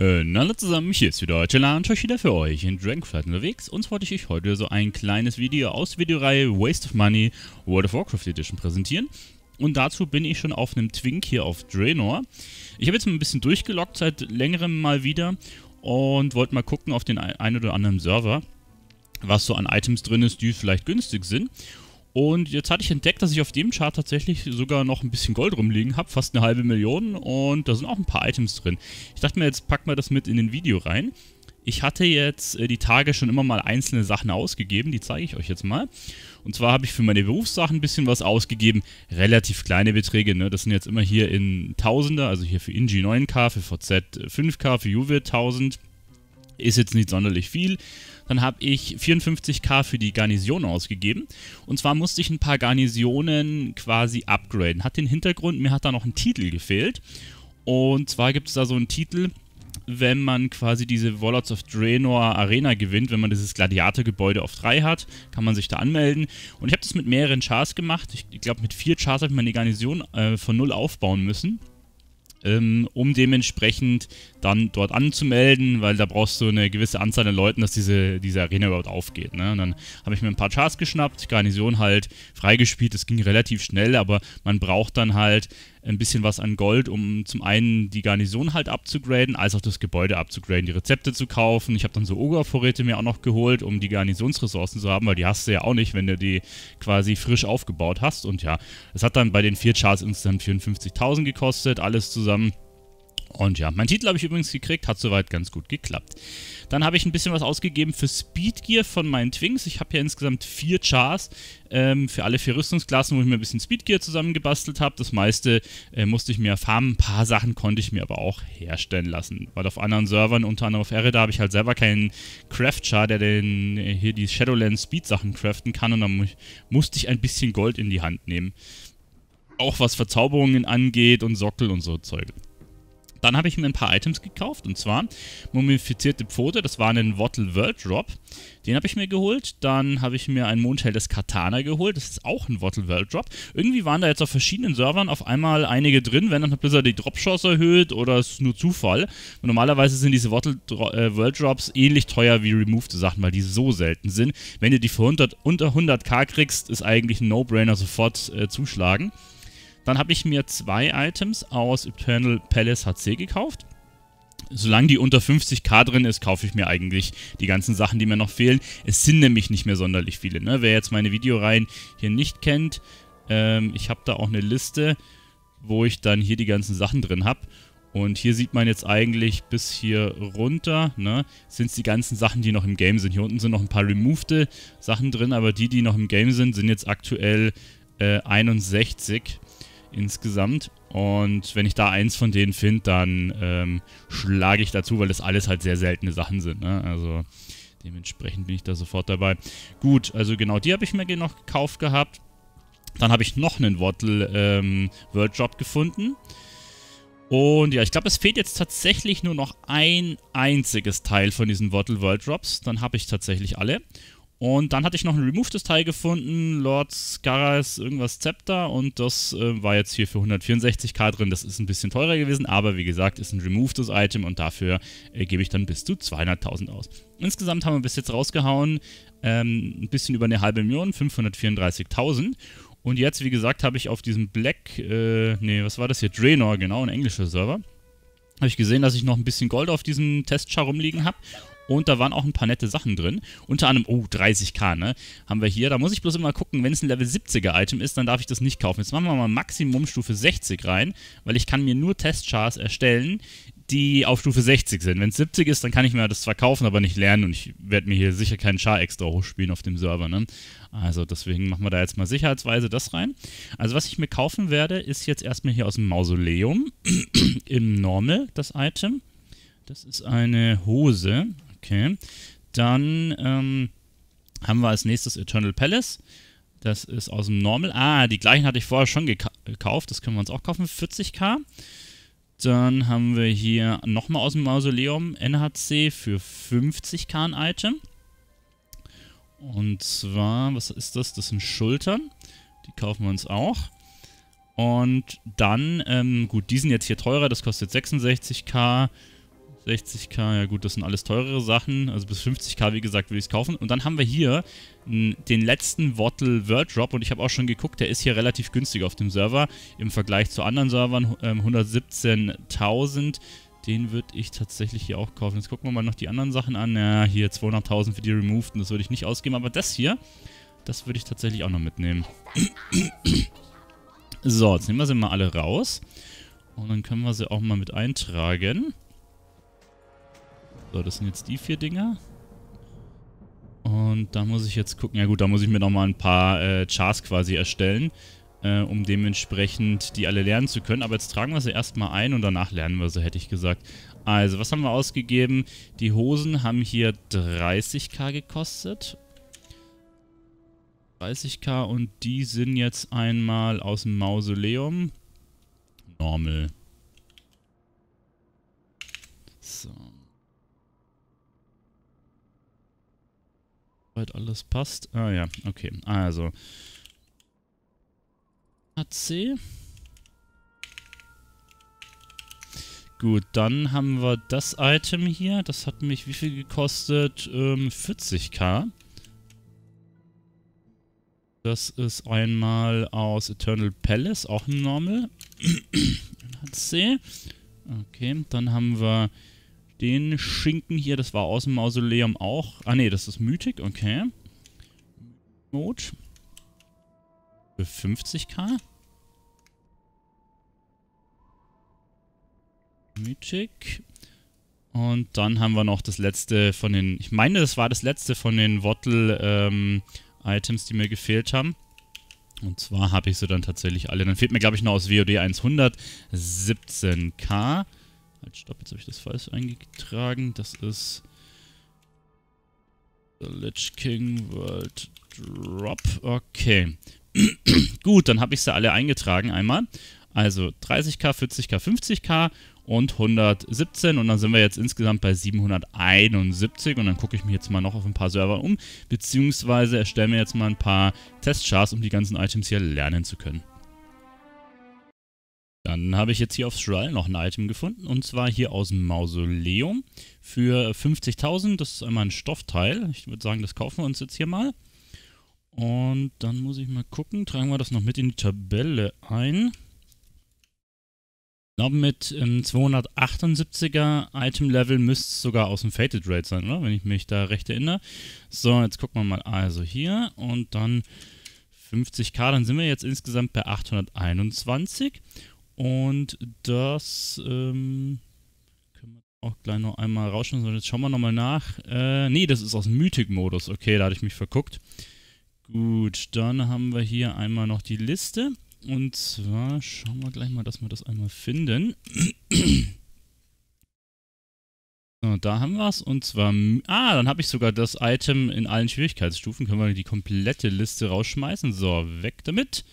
Und äh, hallo zusammen, hier ist wieder Deutschela und euch wieder für euch in Dragonflight unterwegs. Und wollte ich euch heute so ein kleines Video aus Videoreihe Waste of Money World of Warcraft Edition präsentieren. Und dazu bin ich schon auf einem Twink hier auf Draenor. Ich habe jetzt mal ein bisschen durchgelockt seit längerem mal wieder und wollte mal gucken auf den ein oder anderen Server, was so an Items drin ist, die vielleicht günstig sind. Und jetzt hatte ich entdeckt, dass ich auf dem Chart tatsächlich sogar noch ein bisschen Gold rumliegen habe, fast eine halbe Million und da sind auch ein paar Items drin. Ich dachte mir, jetzt packen wir das mit in den Video rein. Ich hatte jetzt äh, die Tage schon immer mal einzelne Sachen ausgegeben, die zeige ich euch jetzt mal. Und zwar habe ich für meine Berufssachen ein bisschen was ausgegeben, relativ kleine Beträge, ne? das sind jetzt immer hier in Tausender, also hier für Ingi 9k, für VZ 5k, für Juve 1000, ist jetzt nicht sonderlich viel. Dann habe ich 54k für die Garnison ausgegeben. Und zwar musste ich ein paar Garnisonen quasi upgraden. Hat den Hintergrund, mir hat da noch ein Titel gefehlt. Und zwar gibt es da so einen Titel, wenn man quasi diese Warlords of Draenor Arena gewinnt, wenn man dieses Gladiatorgebäude auf 3 hat, kann man sich da anmelden. Und ich habe das mit mehreren Chars gemacht. Ich, ich glaube, mit vier Chars habe ich meine Garnison äh, von null aufbauen müssen ähm, um dementsprechend dann dort anzumelden, weil da brauchst du eine gewisse Anzahl an Leuten, dass diese, diese Arena überhaupt aufgeht. Ne? Und dann habe ich mir ein paar Charts geschnappt, Garnison halt freigespielt, das ging relativ schnell, aber man braucht dann halt ein bisschen was an Gold, um zum einen die Garnison halt abzugraden, als auch das Gebäude abzugraden, die Rezepte zu kaufen. Ich habe dann so Ogre-Vorräte mir auch noch geholt, um die Garnisonsressourcen zu haben, weil die hast du ja auch nicht, wenn du die quasi frisch aufgebaut hast. Und ja, es hat dann bei den vier Charts insgesamt 54.000 gekostet, alles zusammen. Und ja, mein Titel habe ich übrigens gekriegt, hat soweit ganz gut geklappt. Dann habe ich ein bisschen was ausgegeben für Speedgear von meinen Twings. Ich habe hier insgesamt vier Chars ähm, für alle vier Rüstungsklassen, wo ich mir ein bisschen Speedgear zusammengebastelt habe. Das meiste äh, musste ich mir farmen, ein paar Sachen konnte ich mir aber auch herstellen lassen. Weil auf anderen Servern, unter anderem auf Erida, habe ich halt selber keinen Craft-Char, der den, äh, hier die Shadowlands Speed-Sachen craften kann. Und dann mu musste ich ein bisschen Gold in die Hand nehmen. Auch was Verzauberungen angeht und Sockel und so Zeug. Dann habe ich mir ein paar Items gekauft und zwar mumifizierte Pfote, das war ein Wattle World Drop. Den habe ich mir geholt. Dann habe ich mir ein mondhelles Katana geholt. Das ist auch ein Wattle World Drop. Irgendwie waren da jetzt auf verschiedenen Servern auf einmal einige drin, wenn dann Blizzard die Dropshots erhöht oder es ist nur Zufall. Und normalerweise sind diese Wattle äh, World Drops ähnlich teuer wie removed Sachen, weil die so selten sind. Wenn du die für 100, unter 100k kriegst, ist eigentlich ein No-Brainer sofort äh, zuschlagen. Dann habe ich mir zwei Items aus Eternal Palace HC gekauft. Solange die unter 50k drin ist, kaufe ich mir eigentlich die ganzen Sachen, die mir noch fehlen. Es sind nämlich nicht mehr sonderlich viele. Ne? Wer jetzt meine Videoreihen hier nicht kennt, ähm, ich habe da auch eine Liste, wo ich dann hier die ganzen Sachen drin habe. Und hier sieht man jetzt eigentlich bis hier runter, ne, sind es die ganzen Sachen, die noch im Game sind. Hier unten sind noch ein paar removed Sachen drin, aber die, die noch im Game sind, sind jetzt aktuell äh, 61 insgesamt. Und wenn ich da eins von denen finde, dann ähm, schlage ich dazu, weil das alles halt sehr seltene Sachen sind. Ne? Also dementsprechend bin ich da sofort dabei. Gut, also genau die habe ich mir noch gekauft gehabt. Dann habe ich noch einen Wattle ähm, World Drop gefunden. Und ja, ich glaube, es fehlt jetzt tatsächlich nur noch ein einziges Teil von diesen Wattle World Drops. Dann habe ich tatsächlich alle. Und dann hatte ich noch ein remove Teil gefunden, Lord Scaras irgendwas Zepter und das äh, war jetzt hier für 164k drin. Das ist ein bisschen teurer gewesen, aber wie gesagt, ist ein removedes Item und dafür äh, gebe ich dann bis zu 200.000 aus. Insgesamt haben wir bis jetzt rausgehauen ähm, ein bisschen über eine halbe Million, 534.000. Und jetzt, wie gesagt, habe ich auf diesem Black, äh, nee, was war das hier? Draenor, genau, ein englischer Server habe ich gesehen, dass ich noch ein bisschen Gold auf diesem Testchar rumliegen habe und da waren auch ein paar nette Sachen drin. Unter anderem, oh, 30k, ne? Haben wir hier. Da muss ich bloß immer gucken, wenn es ein Level 70er-Item ist, dann darf ich das nicht kaufen. Jetzt machen wir mal Maximum Stufe 60 rein, weil ich kann mir nur Testchars erstellen, die auf Stufe 60 sind. Wenn es 70 ist, dann kann ich mir das zwar kaufen, aber nicht lernen und ich werde mir hier sicher keinen Char extra hochspielen auf dem Server. Ne? Also deswegen machen wir da jetzt mal sicherheitsweise das rein. Also was ich mir kaufen werde, ist jetzt erstmal hier aus dem Mausoleum im Normal das Item. Das ist eine Hose, Okay. Dann ähm, haben wir als nächstes Eternal Palace. Das ist aus dem Normal. Ah, die gleichen hatte ich vorher schon gekauft. Das können wir uns auch kaufen. 40k. Dann haben wir hier nochmal aus dem Mausoleum NHC für 50k ein Item. Und zwar, was ist das? Das sind Schultern. Die kaufen wir uns auch. Und dann, ähm, gut, die sind jetzt hier teurer. Das kostet 66k. 60k, ja gut, das sind alles teurere Sachen. Also bis 50k, wie gesagt, würde ich es kaufen. Und dann haben wir hier den letzten Wattle Word Drop und ich habe auch schon geguckt, der ist hier relativ günstig auf dem Server im Vergleich zu anderen Servern, ähm, 117.000. Den würde ich tatsächlich hier auch kaufen. Jetzt gucken wir mal noch die anderen Sachen an. Ja, hier 200.000 für die Removed das würde ich nicht ausgeben. Aber das hier, das würde ich tatsächlich auch noch mitnehmen. so, jetzt nehmen wir sie mal alle raus. Und dann können wir sie auch mal mit eintragen. So, das sind jetzt die vier Dinger. Und da muss ich jetzt gucken. Ja gut, da muss ich mir nochmal ein paar äh, Chars quasi erstellen, äh, um dementsprechend die alle lernen zu können. Aber jetzt tragen wir sie erstmal ein und danach lernen wir sie, hätte ich gesagt. Also, was haben wir ausgegeben? Die Hosen haben hier 30k gekostet. 30k und die sind jetzt einmal aus dem Mausoleum. Normal. So. Soweit alles passt. Ah ja, okay. Also. HC. Gut, dann haben wir das Item hier. Das hat mich wie viel gekostet? Ähm, 40k. Das ist einmal aus Eternal Palace, auch ein Normal. HC. Okay, dann haben wir den Schinken hier, das war aus dem Mausoleum auch. Ah ne, das ist Mythic, okay. Mode. Für 50k. Mythic. Und dann haben wir noch das letzte von den... Ich meine, das war das letzte von den wottel ähm, items ähm, die mir gefehlt haben. Und zwar habe ich sie dann tatsächlich alle. Dann fehlt mir, glaube ich, noch aus WOD 100 17k. Halt, stopp, jetzt habe ich das falsch eingetragen. Das ist The Lich King World Drop. Okay. Gut, dann habe ich sie alle eingetragen einmal. Also 30k, 40k, 50k und 117 und dann sind wir jetzt insgesamt bei 771 und dann gucke ich mich jetzt mal noch auf ein paar Server um, beziehungsweise erstelle mir jetzt mal ein paar Testchars, um die ganzen Items hier lernen zu können. Dann habe ich jetzt hier auf Shral noch ein Item gefunden und zwar hier aus dem Mausoleum für 50.000. Das ist einmal ein Stoffteil. Ich würde sagen, das kaufen wir uns jetzt hier mal. Und dann muss ich mal gucken. Tragen wir das noch mit in die Tabelle ein. Ich glaube, mit ähm, 278er Item-Level müsste es sogar aus dem Fated Raid sein, oder? Wenn ich mich da recht erinnere. So, jetzt gucken wir mal. Also hier und dann 50k. Dann sind wir jetzt insgesamt bei 821. Und das ähm, können wir auch gleich noch einmal rausschauen. So, jetzt schauen wir nochmal nach. Äh, nee, das ist aus Mythic-Modus. Okay, da hatte ich mich verguckt. Gut, dann haben wir hier einmal noch die Liste. Und zwar schauen wir gleich mal, dass wir das einmal finden. so, da haben wir es. Und zwar. Ah, dann habe ich sogar das Item in allen Schwierigkeitsstufen. Können wir die komplette Liste rausschmeißen. So, weg damit.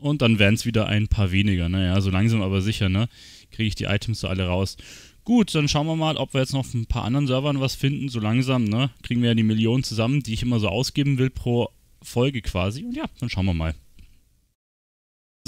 Und dann wären es wieder ein paar weniger. Naja, ne? so langsam aber sicher, ne? Kriege ich die Items so alle raus. Gut, dann schauen wir mal, ob wir jetzt noch ein paar anderen Servern was finden. So langsam, ne? Kriegen wir ja die Millionen zusammen, die ich immer so ausgeben will pro Folge quasi. Und ja, dann schauen wir mal.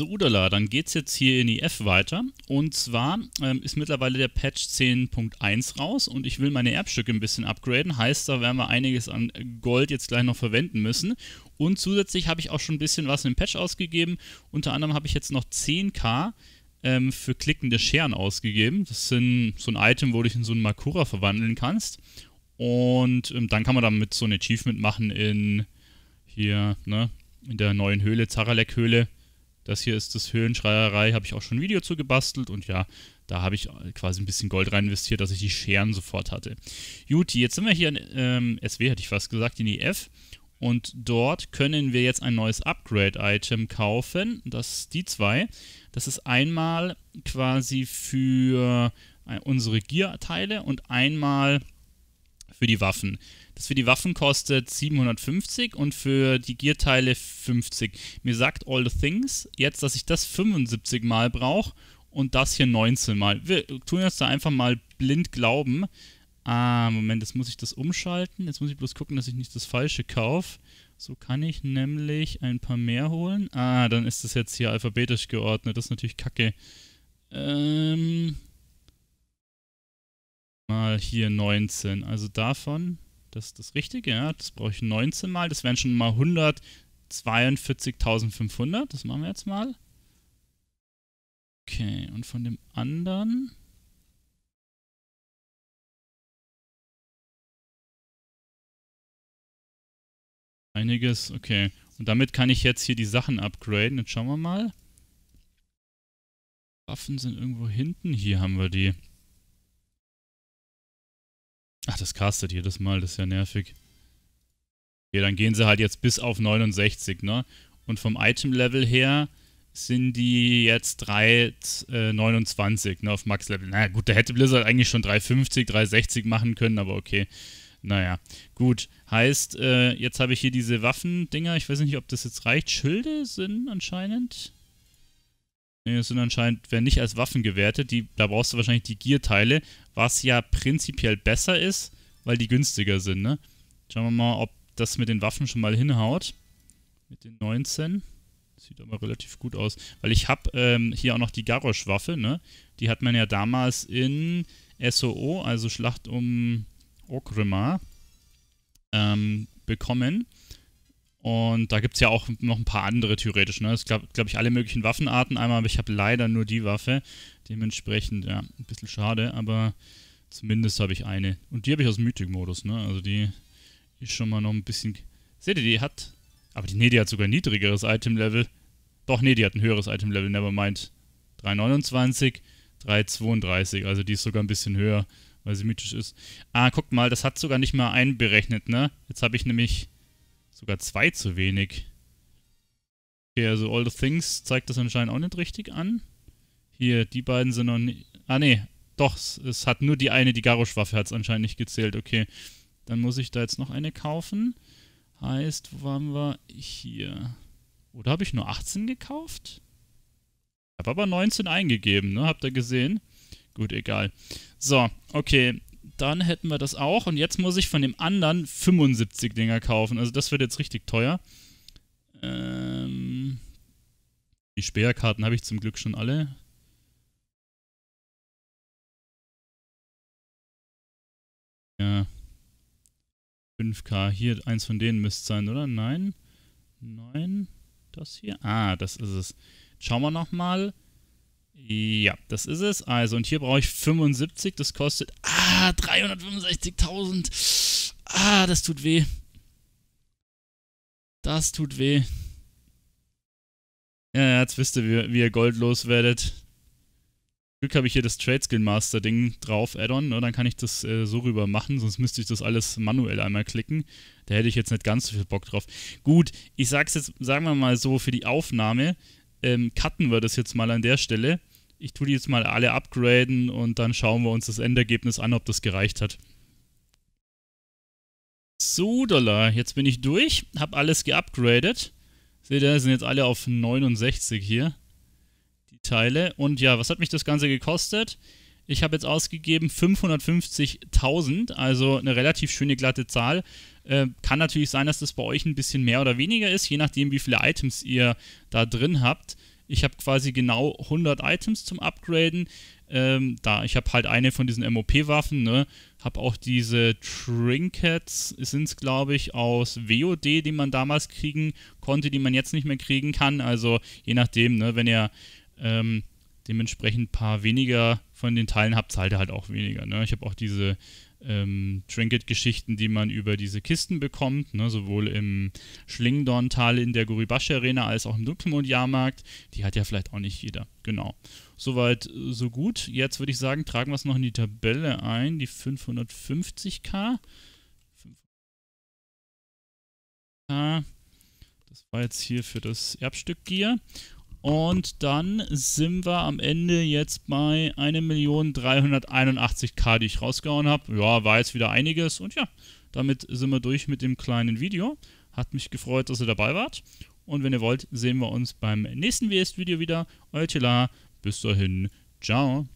So, Udala, dann geht es jetzt hier in IF weiter. Und zwar ähm, ist mittlerweile der Patch 10.1 raus und ich will meine Erbstücke ein bisschen upgraden. Heißt, da werden wir einiges an Gold jetzt gleich noch verwenden müssen. Und zusätzlich habe ich auch schon ein bisschen was im Patch ausgegeben. Unter anderem habe ich jetzt noch 10k ähm, für klickende Scheren ausgegeben. Das sind so ein Item, wo du dich in so einen Makura verwandeln kannst. Und ähm, dann kann man damit so ein Achievement machen in hier, ne, in der neuen Höhle, Zaralek-Höhle. Das hier ist das Höhlenschreierei, habe ich auch schon ein Video zu gebastelt und ja, da habe ich äh, quasi ein bisschen Gold rein investiert, dass ich die Scheren sofort hatte. Juti, jetzt sind wir hier in ähm, SW, hätte ich fast gesagt, in IF und dort können wir jetzt ein neues Upgrade-Item kaufen, das die zwei. Das ist einmal quasi für äh, unsere Gear-Teile und einmal für die Waffen. Das für die Waffen kostet 750 und für die Gear-Teile 50. Mir sagt All the Things jetzt, dass ich das 75 Mal brauche und das hier 19 Mal. Wir tun jetzt da einfach mal blind glauben. Ah, Moment, jetzt muss ich das umschalten. Jetzt muss ich bloß gucken, dass ich nicht das Falsche kaufe. So kann ich nämlich ein paar mehr holen. Ah, dann ist das jetzt hier alphabetisch geordnet. Das ist natürlich kacke. Ähm, mal hier 19. Also davon, das ist das Richtige, ja, das brauche ich 19 mal. Das wären schon mal 142.500. Das machen wir jetzt mal. Okay, und von dem anderen... Einiges, okay. Und damit kann ich jetzt hier die Sachen upgraden. Jetzt schauen wir mal. Waffen sind irgendwo hinten. Hier haben wir die. Ach, das castet jedes Mal, das ist ja nervig. Okay, dann gehen sie halt jetzt bis auf 69, ne? Und vom Item-Level her sind die jetzt 329, äh, ne, auf Max-Level. Naja, gut, da hätte Blizzard eigentlich schon 350, 360 machen können, aber okay. Naja, gut. Heißt, äh, jetzt habe ich hier diese Waffendinger. Ich weiß nicht, ob das jetzt reicht. Schilde sind anscheinend. Ne, das sind anscheinend, werden nicht als Waffen gewertet. Die, da brauchst du wahrscheinlich die Gierteile was ja prinzipiell besser ist, weil die günstiger sind. Ne? Schauen wir mal, ob das mit den Waffen schon mal hinhaut. Mit den 19. Sieht aber relativ gut aus. Weil ich habe ähm, hier auch noch die Garrosh-Waffe. Ne? Die hat man ja damals in SOO, also Schlacht um Okrima, ähm, bekommen. Und da gibt es ja auch noch ein paar andere theoretisch. Ne? Es gab, glaube ich, alle möglichen Waffenarten einmal, aber ich habe leider nur die Waffe. Dementsprechend, ja, ein bisschen schade, aber zumindest habe ich eine. Und die habe ich aus dem Mythic-Modus, ne? Also die ist schon mal noch ein bisschen. Seht ihr, die hat. Aber die, nee, die hat sogar ein niedrigeres Item-Level. Doch, nee, die hat ein höheres Item-Level, nevermind. 329, 332, also die ist sogar ein bisschen höher, weil sie mythisch ist. Ah, guck mal, das hat sogar nicht mal einberechnet, ne? Jetzt habe ich nämlich sogar zwei zu wenig. Okay, also All the Things zeigt das anscheinend auch nicht richtig an. Hier, die beiden sind noch nicht. Ah, ne, doch, es, es hat nur die eine, die garrosch waffe hat es anscheinend nicht gezählt. Okay, dann muss ich da jetzt noch eine kaufen. Heißt, wo waren wir? Hier. Oder habe ich nur 18 gekauft? Ich habe aber 19 eingegeben, ne? Habt ihr gesehen? Gut, egal. So, okay dann hätten wir das auch. Und jetzt muss ich von dem anderen 75 Dinger kaufen. Also das wird jetzt richtig teuer. Ähm, die Speerkarten habe ich zum Glück schon alle. Ja. 5K. Hier eins von denen müsste sein, oder? Nein. Nein. Das hier. Ah, das ist es. Schauen wir nochmal. mal ja, das ist es. Also, und hier brauche ich 75. Das kostet. Ah, 365.000. Ah, das tut weh. Das tut weh. Ja, jetzt wisst ihr, wie, wie ihr Gold werdet. Glück habe ich hier das Trade Skill Master Ding drauf, Add-on, ne? dann kann ich das äh, so rüber machen, sonst müsste ich das alles manuell einmal klicken. Da hätte ich jetzt nicht ganz so viel Bock drauf. Gut, ich sag's jetzt, sagen wir mal so, für die Aufnahme ähm, cutten wir das jetzt mal an der Stelle ich tue die jetzt mal alle upgraden und dann schauen wir uns das Endergebnis an, ob das gereicht hat. So, Dollar, jetzt bin ich durch, habe alles geupgradet. Seht ihr, sind jetzt alle auf 69 hier, die Teile. Und ja, was hat mich das Ganze gekostet? Ich habe jetzt ausgegeben 550.000, also eine relativ schöne glatte Zahl. Äh, kann natürlich sein, dass das bei euch ein bisschen mehr oder weniger ist, je nachdem, wie viele Items ihr da drin habt. Ich habe quasi genau 100 Items zum Upgraden. Ähm, da, ich habe halt eine von diesen MOP-Waffen, ne? Habe auch diese Trinkets, sind es glaube ich, aus WOD, die man damals kriegen konnte, die man jetzt nicht mehr kriegen kann. Also je nachdem, ne? Wenn ihr ähm, dementsprechend ein paar weniger von den Teilen habt, zahlt ihr halt auch weniger, ne? Ich habe auch diese ähm, Trinket-Geschichten, die man über diese Kisten bekommt, ne, sowohl im Schlingdorntal in der Goribashi Arena als auch im Dunkelmond-Jahrmarkt, Die hat ja vielleicht auch nicht jeder. Genau. Soweit, äh, so gut. Jetzt würde ich sagen, tragen wir es noch in die Tabelle ein, die 550k. Das war jetzt hier für das Erbstück Gear. Und dann sind wir am Ende jetzt bei 1.381k, die ich rausgehauen habe. Ja, war jetzt wieder einiges. Und ja, damit sind wir durch mit dem kleinen Video. Hat mich gefreut, dass ihr dabei wart. Und wenn ihr wollt, sehen wir uns beim nächsten WS-Video wieder. Euer Tila. Bis dahin. Ciao.